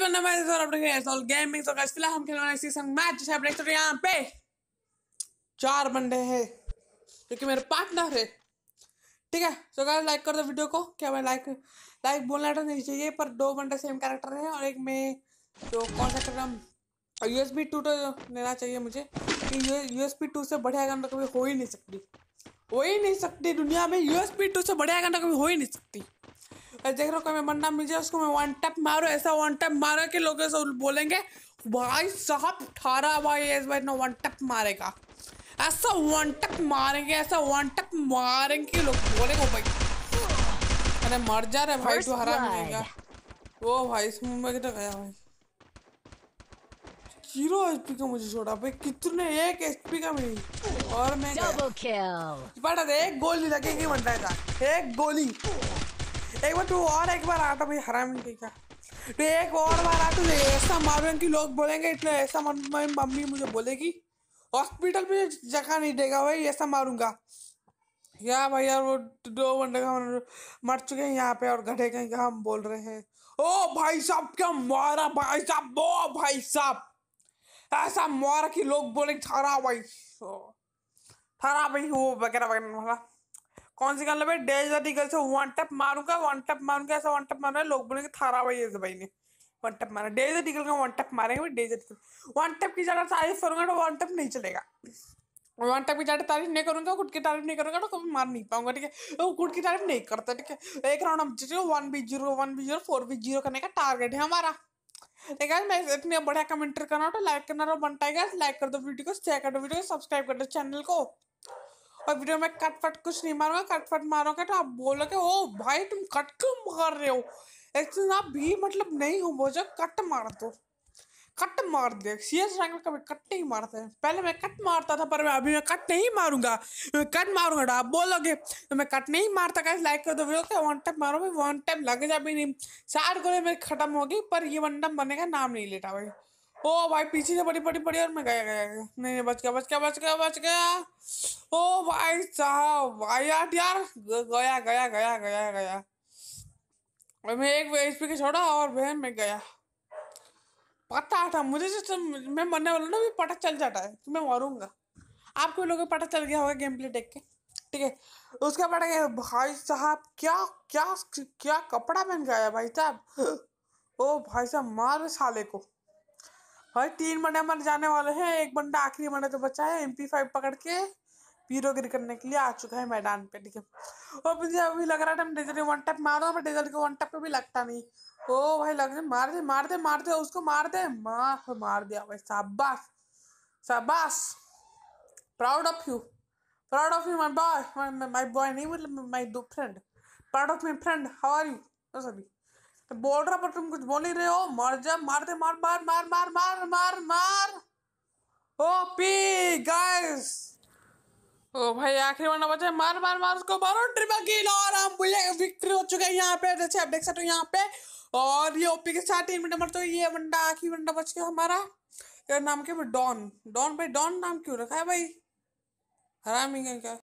guys अपने guys all gaming so guys फिलहाल हम सीजन मैच अपने यहां पे चार बंदे हैं मेरे पार्टनर है ठीक है सो गाइस लाइक कर दो वीडियो को क्या मैं लाइक लाइक बोलना नहीं चाहिए पर दो बंदे सेम कैरेक्टर है और एक में जो कौन सा कदम टू तो लेना चाहिए मुझे यू टू से बढ़िया गन तो कभी हो ही नहीं सकती हो ही नहीं सकती दुनिया में यूएसपी टू से बढ़िया गन तो कभी हो ही नहीं सकती देख रहे हो कभी मिल जाए उसको मैं वन टैप मारो ऐसा वन टैप मारा कि लोग ऐसा बोलेंगे भाई साहब ठारा भाई इस बार ना वन टैप मारेगा ऐसा वन टैप मारेंगे ऐसा वन टैप मारेंगे लोग बोलेगा भाई अरे मर जा रहे भाई तू हरा मिलेगा वो भाई मुंबई तो गया भाई जीरो एचपी का मुझे छोड़ा भाई कितने एक एचपी का मिली और मैं बट एक गोली लगेगी बंदा का एक गोली एक बार तू और एक बार आता भाई हराम क्या तो एक और बार आता तो ऐसा मारूंगा लोग बोलेंगे इतना ऐसा मम्मी मुझे बोलेगी हॉस्पिटल में जगह नहीं देगा भाई ऐसा मारूंगा या भाई यार वो दो बंदे का मर चुके हैं यहाँ पे और घटे कहीं का हम बोल रहे हैं ओ भाई साहब क्या मारा भाई साहब ओ भाई साहब ऐसा मारा कि लोग बोले ठहरा भाई ठहरा भाई वो वगैरह वगैरह कौन सी गन डेज डैश ईगल से वन टप मारूंगा वन टप मारूंगा ऐसा वन टप मारूंगा लोग बोलेंगे थारा भाई ऐसे भाई ने वन टप मारा डेजर्ट ईगल का वन टप मारेंगे डेज ईगल वन टप की ज़्यादा तारीफ करूंगा तो वन टप नहीं चलेगा वन टप की ज़्यादा तारीफ नहीं करूंगा तो खुद की तारीफ नहीं करूंगा तो कभी मार नहीं पाऊंगा ठीक है वो तो खुद की तारीफ नहीं करता ठीक है एक राउंड हम zero one B zero one B zero four B zero करने का टारगेट है हमारा मैं इतने बढ़िया कमेंट तो करना हो तो लाइक करना हो बनता है लाइक कर दो वीडियो को शेयर कर दो वीडियो को सब्सक्राइब कर दो चैनल को और वीडियो में कट फट कुछ नहीं मारोगे कट फट मारोगे तो आप बोलोगे ओ भाई तुम कट क्यों मार रहे हो एक्चुअली आप भी मतलब नहीं हो वो कट मार दो कट मार दे सीएस रैंक में कभी कट नहीं मारते पहले मैं कट मारता था पर मैं अभी मैं कट नहीं मारूंगा मैं कट मारूंगा तो आप बोलोगे तो मैं कट नहीं मारता कैसे लाइक कर दो वीडियो के वन टाइम मारो भाई वन टाइम लग जा भी नहीं चार गोले मेरी खत्म होगी पर ये वन टाइम बनने का नाम नहीं लेता भाई ओ भाई पीछे से बड़ी बड़ी बड़ी और मैं गया गया गया नहीं बच गया बच गया बच गया बच गया ओ भाई साहब भाई यार यार गया गया गया गया गया और मैं एक एच पी के छोड़ा और बहन में गया पता था मुझे जो मैं मरने वाला ना भी पता चल जाता है कि मैं मरूंगा आपको लोगों को पता चल गया होगा गेम प्ले देख के ठीक है उसका पता गया भाई साहब क्या क्या क्या कपड़ा पहन गया भाई साहब ओ भाई साहब मार साले को भाई तीन बंदे मर जाने वाले हैं एक बंदा आखिरी बंदा तो बचा है एम फाइव पकड़ के गिर करने के लिए आ चुका है मैदान पे ठीक है और मुझे अभी लग रहा था हम डेजल वन टैप मारो पर डिजल के वन टैप पे भी लगता नहीं ओ भाई लग रहा मार दे मार दे मार दे उसको मार दे माँ मार दिया भाई शाबाश शाबाश proud of you proud of you my boy my boy नहीं मतलब माई दो friend proud of my friend how are you सभी बॉर्डर पर तुम कुछ बोल ही रहे हो मर जा मार दे मार मार मार मार मार मार मार ओपी गाइस ओ भाई आखिरी वरना बचे मार मार मार उसको मारो ट्रिपल किल और हम भैया विक्ट्री हो चुके हैं यहाँ पे जैसे आप देख सकते हो यहाँ पे और ये ओपी के साथ टीम मिनट तो ये वंडा आखिरी वंडा बच गया हमारा यार नाम क्या डॉन डॉन भाई डॉन नाम क्यों रखा है भाई हरामी क्या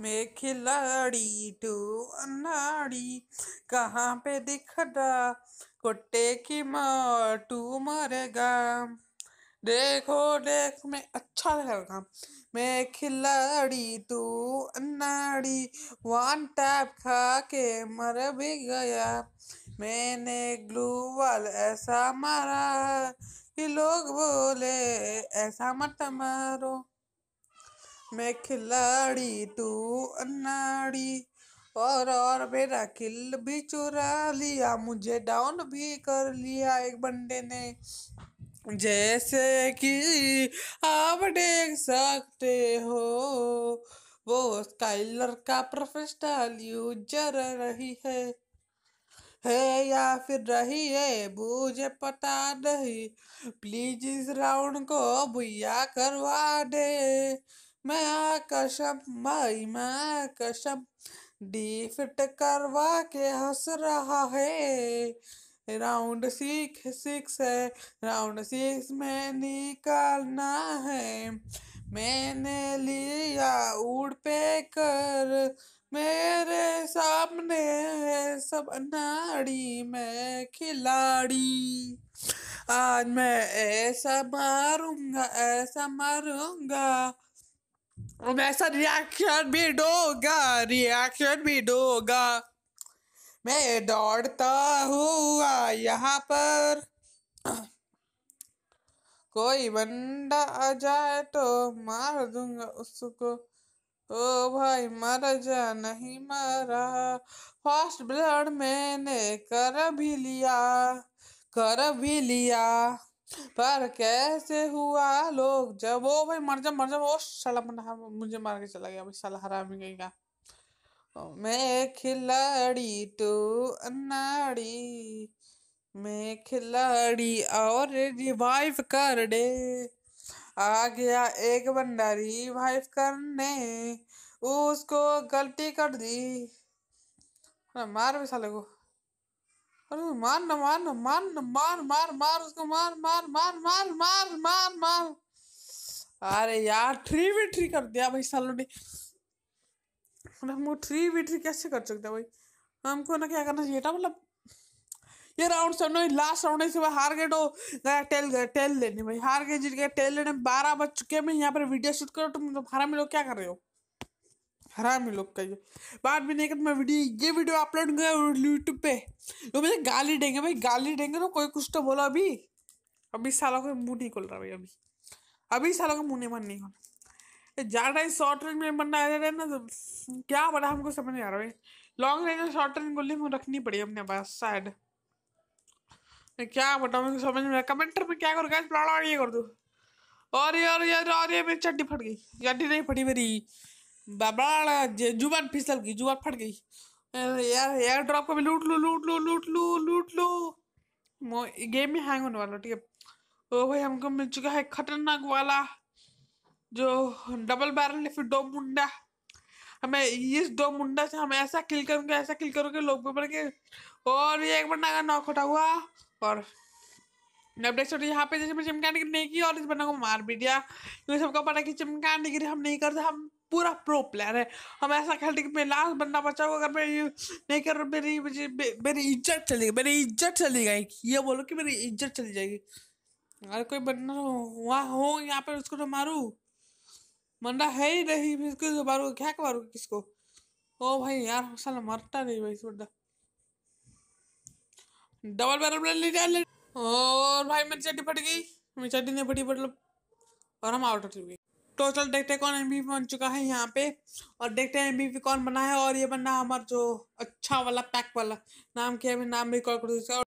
मैं खिलाड़ी टू अनाड़ी कहाँ पे दिख रहा कुट्टे की माँ तू मरेगा देखो देख मैं अच्छा रहा मैं खिलाड़ी तू अन्नाड़ी वन टैप खा के मर भी गया मैंने ग्लू वाल ऐसा मारा कि लोग बोले ऐसा मत मारो मैं खिलाड़ी तू अन्नाड़ी और और मेरा किल भी चुरा लिया मुझे डाउन भी कर लिया एक बंदे ने जैसे कि आप देख सकते हो वो स्काइलर का प्रोफेशनल यूजर रही है है या फिर रही है मुझे पता नहीं प्लीज इस राउंड को भैया करवा दे मैं आकशम भाई मैं आकशम डिफिट करवा के हंस रहा है राउंड सिक्स सिक्स है राउंड सिक्स में निकालना है मैंने लिया उड़ पे कर मेरे सामने है सब नाड़ी में खिलाड़ी आज मैं ऐसा मारूंगा ऐसा मारूंगा वैसा रिएक्शन भी दोगा रिएक्शन भी दोगा मैं दौड़ता हुआ यहाँ पर कोई बंदा आ जाए तो मार दूंगा उसको ओ भाई मर जा नहीं मरा फास्ट ब्लड मैंने कर भी लिया कर भी लिया पर कैसे हुआ लोग जब ओ भाई मर जा मर जा वो साला मुझे मार के चला गया भाई साला हरामी गई का मैं खिलाड़ी तो अन्नाड़ी मैं खिलाड़ी और रिवाइव कर दे आ गया एक बंदा रिवाइव करने उसको गलती कर दी अरे मार भी साले को अरे मार ना मार ना मार ना मार मार मार उसको मार मार मार मार मार मार मार अरे यार थ्री भी थ्री कर दिया भाई सालों ने मतलब हम वो ट्री वीट्री कैसे कर सकते हैं भाई हमको ना क्या करना चाहिए था मतलब ये राउंड सब नहीं लास्ट राउंड इसके हार गए तो गया टेल गया टेल लेने भाई हार गए जीत गए टेल लेने बारह बज चुके हैं यहाँ पर वीडियो शूट करो तुम तो हरा में लोग क्या कर रहे हो हराम लोग कहिए ये बाद में नहीं मैं वीडियो ये वीडियो अपलोड कर यूट्यूब पे तो मुझे गाली देंगे भाई गाली देंगे तो कोई कुछ तो बोलो अभी अभी सालों का मुंह नहीं खोल रहा भाई अभी अभी सालों का मुंह नहीं मन नहीं खोल रहा ज़्यादा ही शॉर्ट रेंज में बनना आ रहा है ना तो क्या बड़ा हमको समझ नहीं आ रहा है लॉन्ग रेंज और शॉर्ट रेंज गोली में रखनी पड़ी अपने पास शायद क्या बताऊँ मुझे समझ में कमेंटर में क्या करो गैस प्लाड़ा ये कर दो और ये और ये और ये मेरी चड्डी फट गई चड्डी नहीं फटी मेरी बड़ा जुबान फिसल गई जुबान फट गई यार एयर ड्रॉप को भी लूट लो लूट लो लूट लो लूट लो गेम में हैंग होने वाला ठीक है ओ भाई हमको मिल चुका है खतरनाक वाला जो डबल बैरल या फिर दो मुंडा हमें इस दो मुंडा से हम ऐसा किल करूँगे ऐसा किल करूँगे लोग बढ़ के और ये एक बंदा का नॉक उठा हुआ और अब देख सकते यहाँ पे जैसे मैं चमकाने नहीं की और इस बंदा को मार भी दिया क्योंकि सबको पता कि चमकाने गिरी हम नहीं करते हम पूरा प्रो प्लेयर है हम ऐसा खेलते कि मैं लास्ट बंदा बचा हुआ अगर मैं नहीं कर मेरी मुझे मेरी इज्जत चली गई मेरी इज्जत चली गई ये बोलो कि मेरी इज्जत चली जाएगी अगर कोई बंदा हुआ हो यहाँ पर उसको तो मारूँ मंडा है ही नहीं इसको तो मारूंगा क्या मारूंगा किसको ओ भाई यार साला मरता नहीं भाई बंदा डबल बैरल ब्लेड ले जा और भाई मेरी चट्टी फट गई मेरी चट्टी नहीं फटी मतलब और हम आउट हो गए टोटल देखते कौन एम बन चुका है यहाँ पे और देखते हैं एम कौन बना है और ये बना हमारा जो अच्छा वाला पैक वाला नाम क्या है नाम भी कॉल कर